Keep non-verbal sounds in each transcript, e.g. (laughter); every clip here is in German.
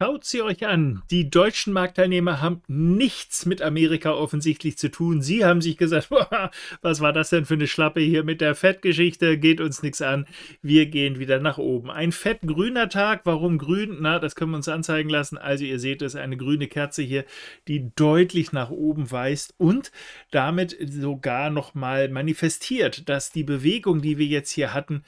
Schaut sie euch an. Die deutschen Marktteilnehmer haben nichts mit Amerika offensichtlich zu tun. Sie haben sich gesagt, boah, (laughs) was war das denn für eine Schlappe hier mit der Fettgeschichte? Geht uns nichts an. Wir gehen wieder nach oben. Ein fettgrüner Tag. Warum grün? Na, das können wir uns anzeigen lassen. Also ihr seht es, eine grüne Kerze hier, die deutlich nach oben weist und damit sogar nochmal manifestiert, dass die Bewegung, die wir jetzt hier hatten,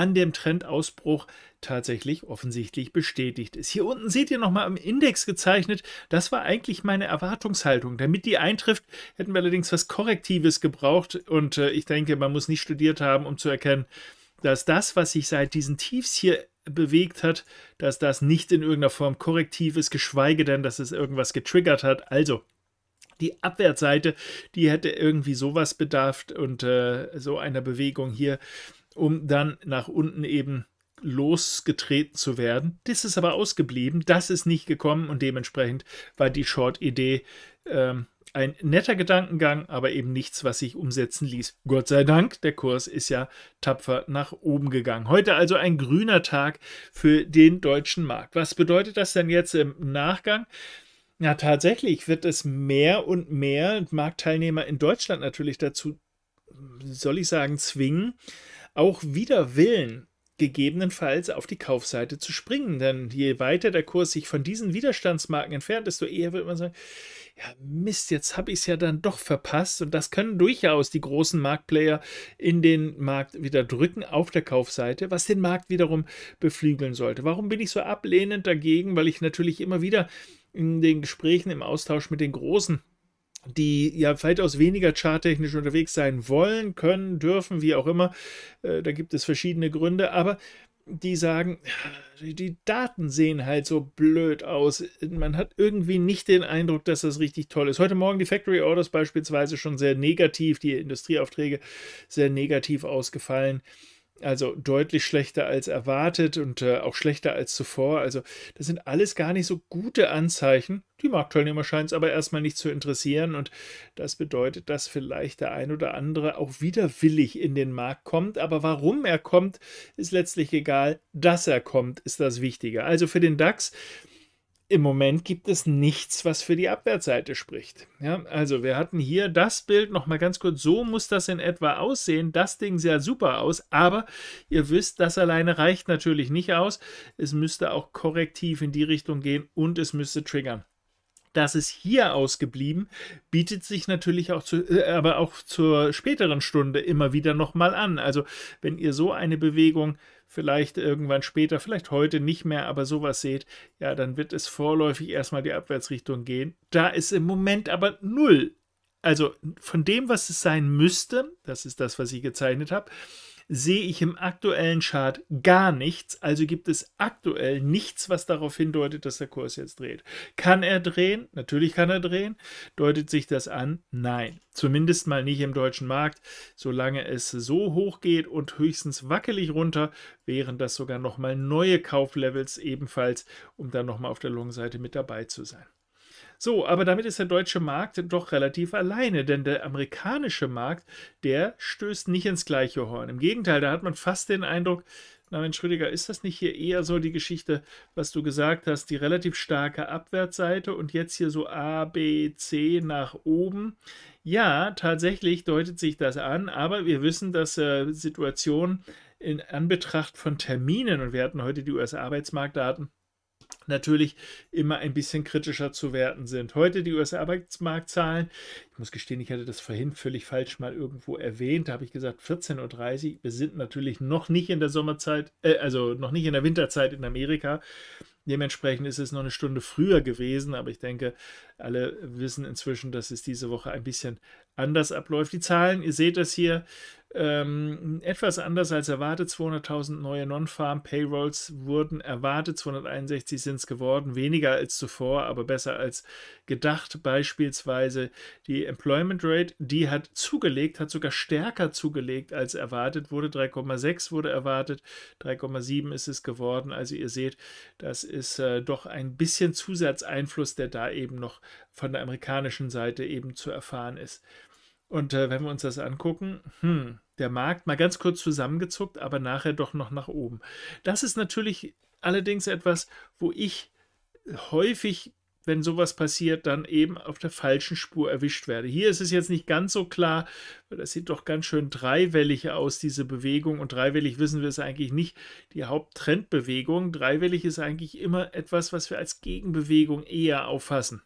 an dem Trendausbruch tatsächlich offensichtlich bestätigt ist. Hier unten seht ihr nochmal am Index gezeichnet, das war eigentlich meine Erwartungshaltung. Damit die eintrifft, hätten wir allerdings was Korrektives gebraucht und äh, ich denke, man muss nicht studiert haben, um zu erkennen, dass das, was sich seit diesen Tiefs hier bewegt hat, dass das nicht in irgendeiner Form korrektiv ist, geschweige denn, dass es irgendwas getriggert hat. Also, die Abwärtsseite, die hätte irgendwie sowas bedarf und äh, so einer Bewegung hier um dann nach unten eben losgetreten zu werden. Das ist aber ausgeblieben, das ist nicht gekommen und dementsprechend war die Short-Idee ähm, ein netter Gedankengang, aber eben nichts, was sich umsetzen ließ. Gott sei Dank, der Kurs ist ja tapfer nach oben gegangen. Heute also ein grüner Tag für den deutschen Markt. Was bedeutet das denn jetzt im Nachgang? Ja, tatsächlich wird es mehr und mehr Marktteilnehmer in Deutschland natürlich dazu, soll ich sagen, zwingen, auch wider Willen gegebenenfalls auf die Kaufseite zu springen. Denn je weiter der Kurs sich von diesen Widerstandsmarken entfernt, desto eher wird man sagen, ja Mist, jetzt habe ich es ja dann doch verpasst. Und das können durchaus die großen Marktplayer in den Markt wieder drücken auf der Kaufseite, was den Markt wiederum beflügeln sollte. Warum bin ich so ablehnend dagegen? Weil ich natürlich immer wieder in den Gesprächen, im Austausch mit den großen die ja weitaus weniger charttechnisch unterwegs sein wollen, können, dürfen, wie auch immer. Äh, da gibt es verschiedene Gründe, aber die sagen, die Daten sehen halt so blöd aus. Man hat irgendwie nicht den Eindruck, dass das richtig toll ist. Heute Morgen die Factory Orders beispielsweise schon sehr negativ, die Industrieaufträge sehr negativ ausgefallen. Also deutlich schlechter als erwartet und äh, auch schlechter als zuvor. Also das sind alles gar nicht so gute Anzeichen. Die Marktteilnehmer scheinen es aber erstmal nicht zu interessieren und das bedeutet, dass vielleicht der ein oder andere auch widerwillig in den Markt kommt. Aber warum er kommt, ist letztlich egal. Dass er kommt, ist das Wichtige. Also für den DAX im Moment gibt es nichts, was für die Abwärtsseite spricht. Ja, also wir hatten hier das Bild noch mal ganz kurz. So muss das in etwa aussehen. Das Ding sah super aus, aber ihr wisst, das alleine reicht natürlich nicht aus. Es müsste auch korrektiv in die Richtung gehen und es müsste triggern. Das ist hier ausgeblieben, bietet sich natürlich auch zu, äh, aber auch zur späteren Stunde immer wieder noch mal an. Also wenn ihr so eine Bewegung vielleicht irgendwann später, vielleicht heute nicht mehr, aber sowas seht, ja, dann wird es vorläufig erstmal die Abwärtsrichtung gehen. Da ist im Moment aber null. Also von dem, was es sein müsste, das ist das, was ich gezeichnet habe, sehe ich im aktuellen Chart gar nichts. Also gibt es aktuell nichts, was darauf hindeutet, dass der Kurs jetzt dreht. Kann er drehen? Natürlich kann er drehen. Deutet sich das an? Nein. Zumindest mal nicht im deutschen Markt. Solange es so hoch geht und höchstens wackelig runter, wären das sogar nochmal neue Kauflevels ebenfalls, um dann nochmal auf der Long-Seite mit dabei zu sein. So, aber damit ist der deutsche Markt doch relativ alleine, denn der amerikanische Markt, der stößt nicht ins gleiche Horn. Im Gegenteil, da hat man fast den Eindruck, na Mensch, Rüdiger, ist das nicht hier eher so die Geschichte, was du gesagt hast, die relativ starke Abwärtsseite und jetzt hier so A, B, C nach oben? Ja, tatsächlich deutet sich das an, aber wir wissen, dass äh, Situationen in Anbetracht von Terminen, und wir hatten heute die US-Arbeitsmarktdaten, natürlich immer ein bisschen kritischer zu werten sind. Heute die US-Arbeitsmarktzahlen. Ich muss gestehen, ich hatte das vorhin völlig falsch mal irgendwo erwähnt. Da habe ich gesagt 14.30 Uhr. Wir sind natürlich noch nicht in der Sommerzeit, äh, also noch nicht in der Winterzeit in Amerika. Dementsprechend ist es noch eine Stunde früher gewesen, aber ich denke, alle wissen inzwischen, dass es diese Woche ein bisschen anders abläuft. Die Zahlen, ihr seht das hier, ähm, etwas anders als erwartet, 200.000 neue Non-Farm-Payrolls wurden erwartet, 261 sind es geworden, weniger als zuvor, aber besser als gedacht. Beispielsweise die Employment Rate, die hat zugelegt, hat sogar stärker zugelegt als erwartet wurde, 3,6 wurde erwartet, 3,7 ist es geworden. Also ihr seht, das ist äh, doch ein bisschen Zusatzeinfluss, der da eben noch von der amerikanischen Seite eben zu erfahren ist. Und äh, wenn wir uns das angucken, hm, der Markt mal ganz kurz zusammengezuckt, aber nachher doch noch nach oben. Das ist natürlich allerdings etwas, wo ich häufig, wenn sowas passiert, dann eben auf der falschen Spur erwischt werde. Hier ist es jetzt nicht ganz so klar, weil das sieht doch ganz schön dreiwellig aus, diese Bewegung. Und dreiwellig wissen wir es eigentlich nicht, die Haupttrendbewegung. Dreiwellig ist eigentlich immer etwas, was wir als Gegenbewegung eher auffassen.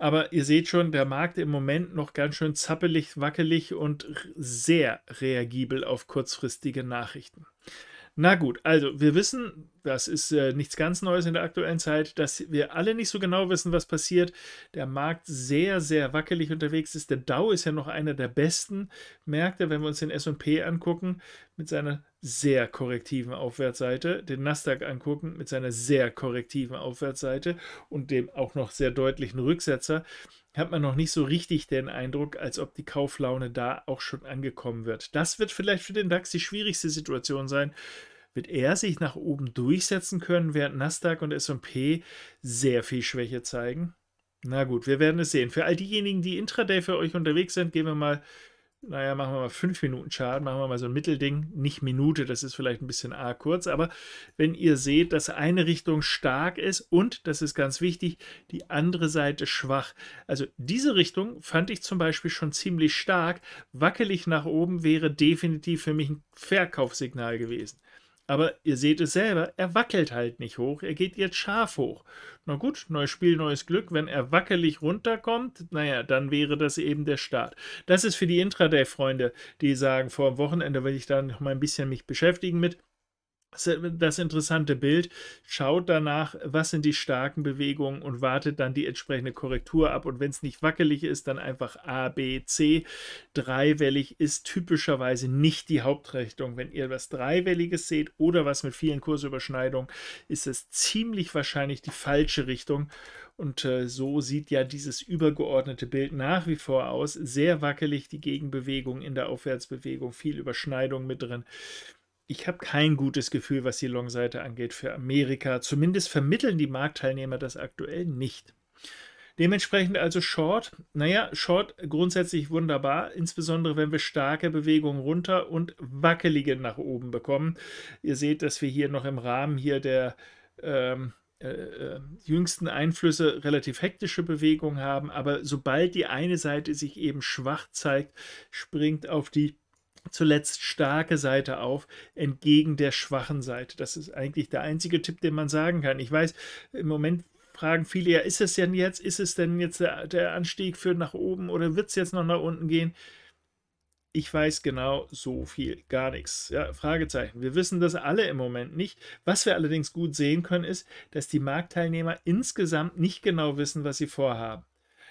Aber ihr seht schon, der Markt im Moment noch ganz schön zappelig, wackelig und sehr reagibel auf kurzfristige Nachrichten. Na gut, also wir wissen, das ist äh, nichts ganz Neues in der aktuellen Zeit, dass wir alle nicht so genau wissen, was passiert. Der Markt sehr, sehr wackelig unterwegs ist. Der Dow ist ja noch einer der besten Märkte, wenn wir uns den SP angucken, mit seiner sehr korrektiven Aufwärtsseite, den Nasdaq angucken mit seiner sehr korrektiven Aufwärtsseite und dem auch noch sehr deutlichen Rücksetzer, hat man noch nicht so richtig den Eindruck, als ob die Kauflaune da auch schon angekommen wird. Das wird vielleicht für den DAX die schwierigste Situation sein. Wird er sich nach oben durchsetzen können, während Nasdaq und SP sehr viel Schwäche zeigen? Na gut, wir werden es sehen. Für all diejenigen, die intraday für euch unterwegs sind, gehen wir mal naja, machen wir mal fünf Minuten Schaden, machen wir mal so ein Mittelding, nicht Minute, das ist vielleicht ein bisschen arg kurz, aber wenn ihr seht, dass eine Richtung stark ist und, das ist ganz wichtig, die andere Seite schwach. Also diese Richtung fand ich zum Beispiel schon ziemlich stark, wackelig nach oben wäre definitiv für mich ein Verkaufssignal gewesen. Aber ihr seht es selber, er wackelt halt nicht hoch, er geht jetzt scharf hoch. Na gut, neues Spiel, neues Glück. Wenn er wackelig runterkommt, naja, dann wäre das eben der Start. Das ist für die Intraday-Freunde, die sagen, vor dem Wochenende will ich da noch mal ein bisschen mich beschäftigen mit. Äh, das interessante Bild, schaut danach, was sind die starken Bewegungen und wartet dann die entsprechende Korrektur ab. Und wenn es nicht wackelig ist, dann einfach A, B, C. Dreiwellig ist typischerweise nicht die Hauptrichtung. Wenn ihr was Dreiwelliges seht oder was mit vielen Kursüberschneidungen, ist es ziemlich wahrscheinlich die falsche Richtung. Und äh, so sieht ja dieses übergeordnete Bild nach wie vor aus. Sehr wackelig die Gegenbewegung in der Aufwärtsbewegung, viel Überschneidung mit drin ich habe kein gutes Gefühl, was die Long-Seite angeht für Amerika. Zumindest vermitteln die Marktteilnehmer das aktuell nicht. Dementsprechend also Short. Naja, Short grundsätzlich wunderbar, insbesondere wenn wir starke Bewegungen runter und wackelige nach oben bekommen. Ihr seht, dass wir hier noch im Rahmen hier der ähm, äh, äh jüngsten Einflüsse relativ hektische Bewegungen haben, aber sobald die eine Seite sich eben schwach zeigt, springt auf die zuletzt starke Seite auf, entgegen der schwachen Seite. Das ist eigentlich der einzige Tipp, den man sagen kann. Ich weiß, im Moment fragen viele ja, ist es denn jetzt, ist es denn jetzt der, der Anstieg für nach oben oder wird es jetzt noch nach unten gehen? Ich weiß genau so viel, gar nichts. Ja, Fragezeichen. Wir wissen das alle im Moment nicht. Was wir allerdings gut sehen können, ist, dass die Marktteilnehmer insgesamt nicht genau wissen, was sie vorhaben.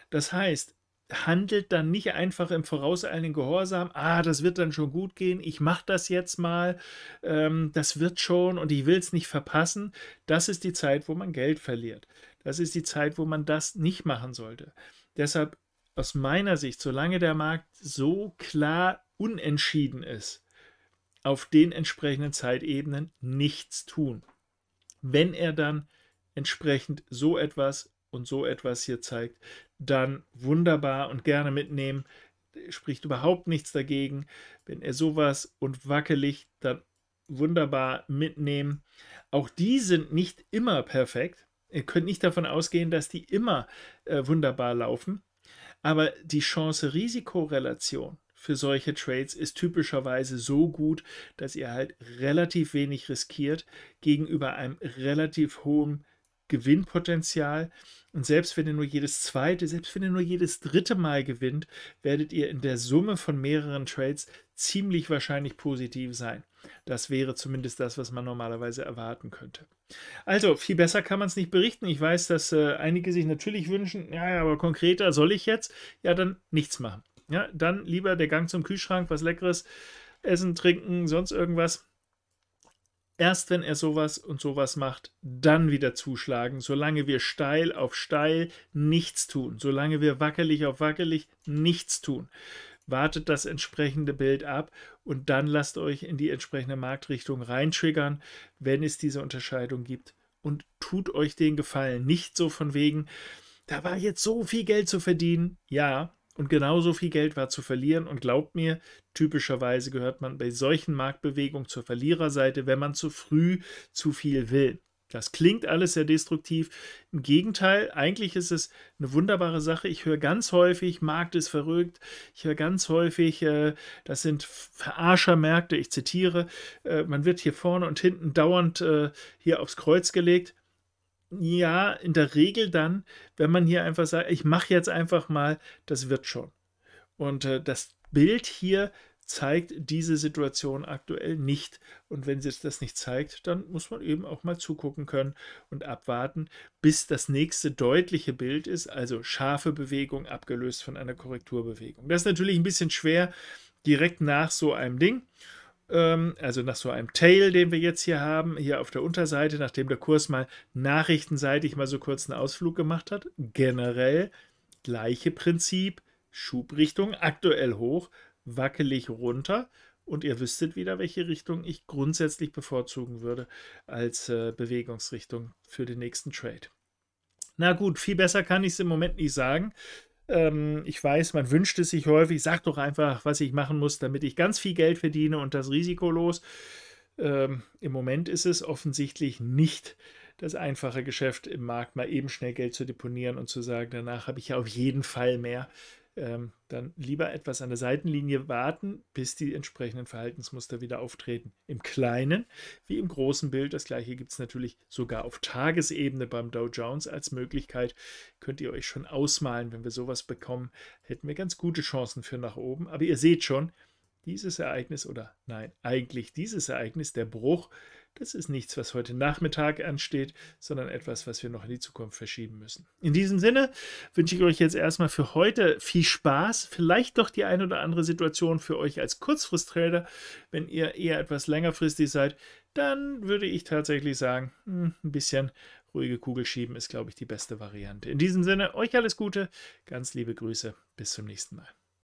Das heißt, handelt dann nicht einfach im vorauseilenden Gehorsam, ah, das wird dann schon gut gehen, ich mache das jetzt mal, ähm, das wird schon und ich will es nicht verpassen. Das ist die Zeit, wo man Geld verliert. Das ist die Zeit, wo man das nicht machen sollte. Deshalb aus meiner Sicht, solange der Markt so klar unentschieden ist, auf den entsprechenden Zeitebenen nichts tun. Wenn er dann entsprechend so etwas und so etwas hier zeigt, dann wunderbar und gerne mitnehmen. Spricht überhaupt nichts dagegen. Wenn er sowas und wackelig, dann wunderbar mitnehmen. Auch die sind nicht immer perfekt. Ihr könnt nicht davon ausgehen, dass die immer äh, wunderbar laufen. Aber die chance risikorelation für solche Trades ist typischerweise so gut, dass ihr halt relativ wenig riskiert gegenüber einem relativ hohen Gewinnpotenzial. Und selbst wenn ihr nur jedes zweite, selbst wenn ihr nur jedes dritte Mal gewinnt, werdet ihr in der Summe von mehreren Trades ziemlich wahrscheinlich positiv sein. Das wäre zumindest das, was man normalerweise erwarten könnte. Also, viel besser kann man es nicht berichten. Ich weiß, dass äh, einige sich natürlich wünschen, ja, aber konkreter soll ich jetzt? Ja, dann nichts machen. Ja, dann lieber der Gang zum Kühlschrank, was Leckeres, Essen, Trinken, sonst irgendwas. Erst wenn er sowas und sowas macht, dann wieder zuschlagen, solange wir steil auf steil nichts tun, solange wir wackelig auf wackelig nichts tun. Wartet das entsprechende Bild ab und dann lasst euch in die entsprechende Marktrichtung reintriggern, wenn es diese Unterscheidung gibt. Und tut euch den Gefallen, nicht so von wegen, da war jetzt so viel Geld zu verdienen. Ja, und genauso viel Geld war zu verlieren. Und glaubt mir, typischerweise gehört man bei solchen Marktbewegungen zur Verliererseite, wenn man zu früh zu viel will. Das klingt alles sehr destruktiv. Im Gegenteil, eigentlich ist es eine wunderbare Sache. Ich höre ganz häufig, Markt ist verrückt. Ich höre ganz häufig, äh, das sind Verarschermärkte. Ich zitiere, äh, man wird hier vorne und hinten dauernd äh, hier aufs Kreuz gelegt ja, in der Regel dann, wenn man hier einfach sagt, ich mache jetzt einfach mal, das wird schon. Und äh, das Bild hier zeigt diese Situation aktuell nicht. Und wenn sie das nicht zeigt, dann muss man eben auch mal zugucken können und abwarten, bis das nächste deutliche Bild ist, also scharfe Bewegung abgelöst von einer Korrekturbewegung. Das ist natürlich ein bisschen schwer direkt nach so einem Ding. Ähm, also nach so einem Tail, den wir jetzt hier haben, hier auf der Unterseite, nachdem der Kurs mal nachrichtenseitig mal so kurz einen Ausflug gemacht hat, generell gleiche Prinzip, Schubrichtung aktuell hoch, wackelig runter. Und ihr wüsstet wieder, welche Richtung ich grundsätzlich bevorzugen würde als äh, Bewegungsrichtung für den nächsten Trade. Na gut, viel besser kann ich es im Moment nicht sagen. Ähm, ich weiß, man wünscht es sich häufig, sag doch einfach, was ich machen muss, damit ich ganz viel Geld verdiene und das risikolos. Ähm, Im Moment ist es offensichtlich nicht das einfache Geschäft im Markt, mal eben schnell Geld zu deponieren und zu sagen, danach habe ich ja auf jeden Fall mehr ähm, dann lieber etwas an der Seitenlinie warten, bis die entsprechenden Verhaltensmuster wieder auftreten. Im kleinen wie im großen Bild, das gleiche gibt es natürlich sogar auf Tagesebene beim Dow Jones als Möglichkeit. Könnt ihr euch schon ausmalen, wenn wir sowas bekommen, hätten wir ganz gute Chancen für nach oben. Aber ihr seht schon, dieses Ereignis oder nein, eigentlich dieses Ereignis, der Bruch, das ist nichts, was heute Nachmittag ansteht, sondern etwas, was wir noch in die Zukunft verschieben müssen. In diesem Sinne wünsche ich euch jetzt erstmal für heute viel Spaß, vielleicht doch die ein oder andere Situation für euch als Kurzfristtrader. Wenn ihr eher etwas längerfristig seid, dann würde ich tatsächlich sagen, hm, ein bisschen ruhige Kugel schieben ist, glaube ich, die beste Variante. In diesem Sinne, euch alles Gute, ganz liebe Grüße, bis zum nächsten Mal.